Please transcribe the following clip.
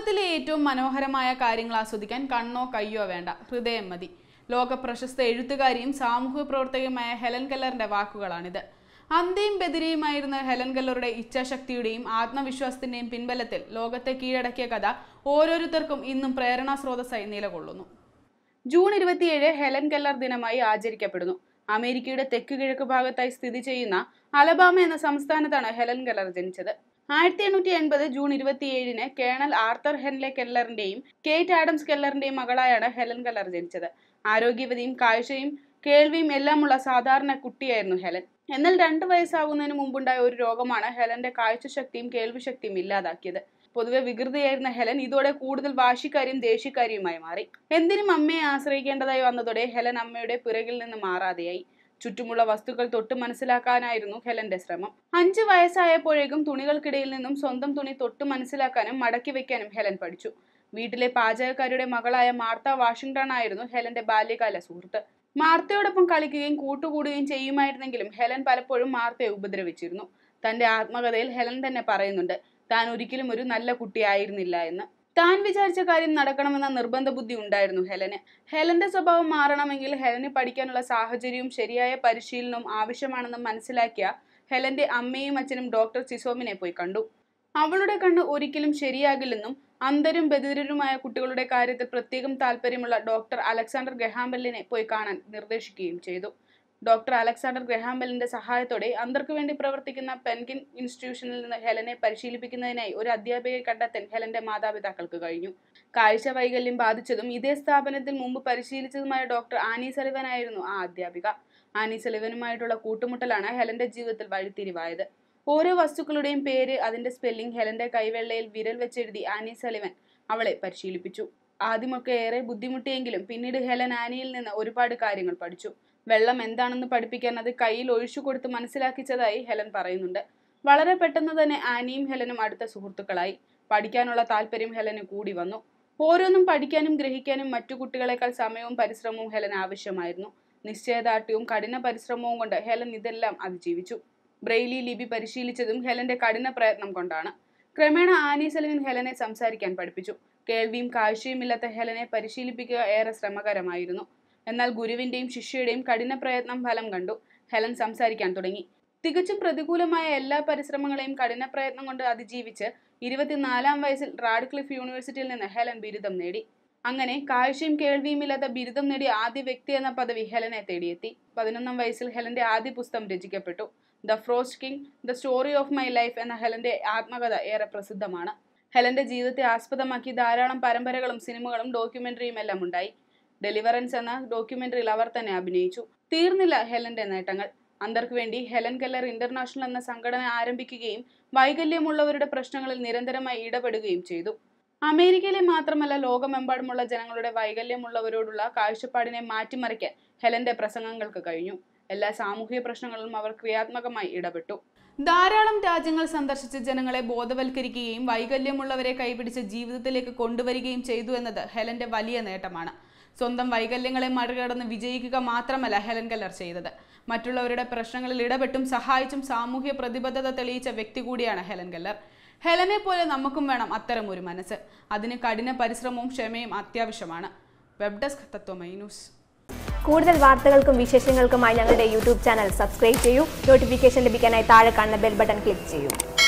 ലോകത്തിലെ ഏറ്റവും മനോഹരമായ കാര്യങ്ങൾ ആസ്വദിക്കാൻ കണ്ണോ കയ്യോ വേണ്ട ഹൃദയം മതി ലോക പ്രശസ്ത എഴുത്തുകാരിയും സാമൂഹ്യ പ്രവർത്തകയുമായ ഹെലൻ കല്ലറിന്റെ വാക്കുകളാണിത് അന്തിയും ബദിരിയുമായിരുന്ന ഹെലൻ കെല്ലറുടെ ഇച്ഛാശക്തിയുടെയും ആത്മവിശ്വാസത്തിന്റെയും പിൻബലത്തിൽ ലോകത്തെ കീഴടക്കിയ കഥ ഓരോരുത്തർക്കും ഇന്നും പ്രേരണാ സ്രോതസ്സായി നിലകൊള്ളുന്നു ജൂൺ ഇരുപത്തിയേഴ് ഹെലൻ കെല്ലർ ദിനമായി ആചരിക്കപ്പെടുന്നു അമേരിക്കയുടെ തെക്കു കിഴക്ക് ഭാഗത്തായി സ്ഥിതി ചെയ്യുന്ന അലബാമ എന്ന സംസ്ഥാനത്താണ് ഹെലൻ കെല്ലർ ജനിച്ചത് ആയിരത്തി എണ്ണൂറ്റി എൺപത് ജൂൺ ഏഴിന് കേണൽ ആർത്തർ ഹെൻലെ കെല്ലറിന്റെയും കേറ്റ് ആഡംസ് കെല്ലറിന്റെയും മകളായാണ് ഹെലൻ കെല്ലർ ജനിച്ചത് ആരോഗ്യവതിയും കാഴ്ചയും കേൾവിയും എല്ലാമുള്ള സാധാരണ കുട്ടിയായിരുന്നു ഹെലൻ എന്നാൽ രണ്ട് വയസ്സാകുന്നതിന് മുമ്പുണ്ടായ ഒരു രോഗമാണ് ഹെലന്റെ കാഴ്ചശക്തിയും കേൾവിശക്തിയും ഇല്ലാതാക്കിയത് പൊതുവെ വികൃതിയായിരുന്ന ഹെലൻ ഇതോടെ കൂടുതൽ വാശിക്കാരിയും ദേഷ്യക്കാരിയുമായി മാറി എന്തിനും അമ്മയെ ആശ്രയിക്കേണ്ടതായി വന്നതോടെ ഹെലൻ അമ്മയുടെ പിറകിൽ നിന്ന് മാറാതെയായി ചുറ്റുമുള്ള വസ്തുക്കൾ തൊട്ട് മനസ്സിലാക്കാനായിരുന്നു ഹെലന്റെ ശ്രമം അഞ്ച് വയസ്സായപ്പോഴേക്കും തുണികൾക്കിടയിൽ നിന്നും സ്വന്തം തുണി തൊട്ട് മനസ്സിലാക്കാനും മടക്കി വെക്കാനും ഹെലൻ പഠിച്ചു വീട്ടിലെ പാചകക്കാരുടെ മകളായ മാർത്ത വാഷിംഗ്ടൺ ആയിരുന്നു ഹെലന്റെ ബാല്യകാല സുഹൃത്ത് മാർത്തയോടൊപ്പം കളിക്കുകയും കൂട്ടുകൂടുകയും ചെയ്യുമായിരുന്നെങ്കിലും ഹെലൻ പലപ്പോഴും മാർത്തയെ ഉപദ്രവിച്ചിരുന്നു തന്റെ ആത്മകഥയിൽ ഹെലൻ തന്നെ പറയുന്നുണ്ട് താൻ ഒരിക്കലും ഒരു നല്ല കുട്ടിയായിരുന്നില്ല എന്ന് താൻ വിചാരിച്ച കാര്യം നടക്കണമെന്ന നിർബന്ധ ബുദ്ധി ഉണ്ടായിരുന്നു ഹെലന് ഹെലന്റെ സ്വഭാവം മാറണമെങ്കിൽ ഹെലന് പഠിക്കാനുള്ള സാഹചര്യവും ശരിയായ പരിശീലനവും ആവശ്യമാണെന്ന് മനസ്സിലാക്കിയ ഹെലന്റെ അമ്മയും അച്ഛനും ഡോക്ടർ സിസോമിനെ പോയി കണ്ടു അവളുടെ കണ്ണ് ഒരിക്കലും ശരിയാകില്ലെന്നും അന്തരും ബദിരരുമായ കുട്ടികളുടെ കാര്യത്തിൽ പ്രത്യേകം താല്പര്യമുള്ള ഡോക്ടർ അലക്സാണ്ടർ ഗ്രഹാംബെല്ലിനെ പോയി കാണാൻ നിർദ്ദേശിക്കുകയും ചെയ്തു ഡോക്ടർ അലക്സാണ്ടർ ഗ്രഹാംബലിന്റെ സഹായത്തോടെ അന്തർക്കു വേണ്ടി പ്രവർത്തിക്കുന്ന പെൻകിൻ ഇൻസ്റ്റിറ്റ്യൂഷനിൽ നിന്ന് ഹെലനെ പരിശീലിപ്പിക്കുന്നതിനായി ഒരു അധ്യാപികയെ കണ്ടെത്താൻ ഹെലന്റെ മാതാപിതാക്കൾക്ക് കഴിഞ്ഞു കാഴ്ച വൈകല്യം ബാധിച്ചതും ഇതേ സ്ഥാപനത്തിൽ മുമ്പ് പരിശീലിച്ചതുമായ ഡോക്ടർ ആനി ആയിരുന്നു ആ അധ്യാപിക ആനി സലിവനുമായിട്ടുള്ള കൂട്ടുമുട്ടലാണ് ഹെലന്റെ ജീവിതത്തിൽ വഴിത്തിരിവായത് ഓരോ വസ്തുക്കളുടെയും പേര് അതിന്റെ സ്പെല്ലിംഗ് ഹെലന്റെ കൈവെള്ളയിൽ വിരൽ വെച്ചെഴുതി ആനി സലിവൻ അവളെ പരിശീലിപ്പിച്ചു ആദ്യമൊക്കെ ഏറെ ബുദ്ധിമുട്ടിയെങ്കിലും പിന്നീട് ഹെലൻ ആനിയിൽ നിന്ന് ഒരുപാട് കാര്യങ്ങൾ പഠിച്ചു വെള്ളം എന്താണെന്ന് പഠിപ്പിക്കാൻ അത് കയ്യിൽ ഒഴിച്ചു കൊടുത്ത് മനസ്സിലാക്കിച്ചതായി ഹെലൻ പറയുന്നുണ്ട് വളരെ പെട്ടെന്ന് തന്നെ ആനിയും ഹെലനും അടുത്ത സുഹൃത്തുക്കളായി പഠിക്കാനുള്ള താല്പര്യം ഹെലന് കൂടി വന്നു ഓരോന്നും പഠിക്കാനും ഗ്രഹിക്കാനും മറ്റു കുട്ടികളെക്കാൾ സമയവും പരിശ്രമവും ഹെലൻ ആവശ്യമായിരുന്നു നിശ്ചയദാർഢ്യവും കഠിന പരിശ്രമവും കൊണ്ട് ഹെലൻ ഇതെല്ലാം അതിജീവിച്ചു ബ്രെയിലി ലിപി പരിശീലിച്ചതും ഹെലന്റെ കഠിന പ്രയത്നം കൊണ്ടാണ് ക്രമേണ സെലവിൻ ഹെലനെ സംസാരിക്കാൻ പഠിപ്പിച്ചു കേൾവിയും കാഴ്ചയും ഇല്ലാത്ത ഹെലനെ പരിശീലിപ്പിക്കുക ഏറെ ശ്രമകരമായിരുന്നു എന്നാൽ ഗുരുവിന്റെയും ശിഷ്യയുടെയും കഠിന പ്രയത്നം ഫലം കണ്ടു ഹെലൻ സംസാരിക്കാൻ തുടങ്ങി തികച്ചും പ്രതികൂലമായ എല്ലാ പരിശ്രമങ്ങളെയും കഠിന പ്രയത്നം കൊണ്ട് അതിജീവിച്ച് ഇരുപത്തിനാലാം വയസ്സിൽ റാഡ്ക്ലിഫ് യൂണിവേഴ്സിറ്റിയിൽ നിന്ന് ഹെലൻ ബിരുദം നേടി അങ്ങനെ കാഴ്ചയും കേൾവിയും ഇല്ലാത്ത ബിരുദം നേടിയ ആദ്യ വ്യക്തി എന്ന പദവി ഹെലനെ തേടിയെത്തി പതിനൊന്നാം വയസ്സിൽ ഹെലന്റെ ആദ്യ പുസ്തകം രചിക്കപ്പെട്ടു the frost king the story of my life എന്ന ഹെലന്റെ ആത്മകഥ ഏറെ പ്രസിദ്ധമാണ് ഹെലന്റെ ജീവിതത്തെ ആസ്പദമാക്കി ധാരാളം പരമ്പരകളും സിനിമകളും ഡോക്യുമെന്ററിയും എല്ലാം ഉണ്ടായി ഡെലിവറൻസ് എന്ന ഡോക്യുമെന്ററിയിൽ അവർ തന്നെ അഭിനയിച്ചു തീർന്നില്ല ഹെലന്റെ നേട്ടങ്ങൾ അന്തർക്ക് വേണ്ടി ഹെലൻ കെല്ലർ ഇന്റർനാഷണൽ എന്ന സംഘടന ആരംഭിക്കുകയും വൈകല്യമുള്ളവരുടെ പ്രശ്നങ്ങളിൽ നിരന്തരമായി ഇടപെടുകയും ചെയ്തു അമേരിക്കയിലെ മാത്രമല്ല ലോകമെമ്പാടുമുള്ള ജനങ്ങളുടെ വൈകല്യമുള്ളവരോടുള്ള കാഴ്ചപ്പാടിനെ മാറ്റിമറിക്കാൻ ഹെലന്റെ പ്രസംഗങ്ങൾക്ക് കഴിഞ്ഞു എല്ലാ സാമൂഹിക പ്രശ്നങ്ങളിലും അവർ ക്രിയാത്മകമായി ഇടപെട്ടു ധാരാളം രാജ്യങ്ങൾ സന്ദർശിച്ച് ജനങ്ങളെ ബോധവൽക്കരിക്കുകയും വൈകല്യമുള്ളവരെ കൈപിടിച്ച് ജീവിതത്തിലേക്ക് കൊണ്ടുവരികയും ചെയ്തു എന്നത് ഹെലന്റെ വലിയ നേട്ടമാണ് സ്വന്തം വൈകല്യങ്ങളെ മറികടന്ന് വിജയിക്കുക മാത്രമല്ല ഹെലൻ കല്ലർ ചെയ്തത് മറ്റുള്ളവരുടെ പ്രശ്നങ്ങളിൽ ഇടപെട്ടും സഹായിച്ചും സാമൂഹ്യ പ്രതിബദ്ധത തെളിയിച്ച വ്യക്തി കൂടിയാണ് ഹെലൻ കല്ലർ ഹെലനെ പോലെ നമുക്കും വേണം അത്തരം ഒരു മനസ്സ് അതിന് കഠിന പരിശ്രമവും ക്ഷമയും അത്യാവശ്യമാണ് വെബ് ഡെസ്ക് തത്വമൈ ന്യൂസ് കൂടുതൽ വാർത്തകൾക്കും വിശേഷങ്ങൾക്കുമായി ഞങ്ങളുടെ യൂട്യൂബ് ചാനൽ സബ്സ്ക്രൈബ് ചെയ്യൂ നോട്ടിഫിക്കേഷൻ ലഭിക്കാനായി താഴെ കാണുന്ന ബെൽ ബട്ടൺ ക്ലിക്ക് ചെയ്യൂ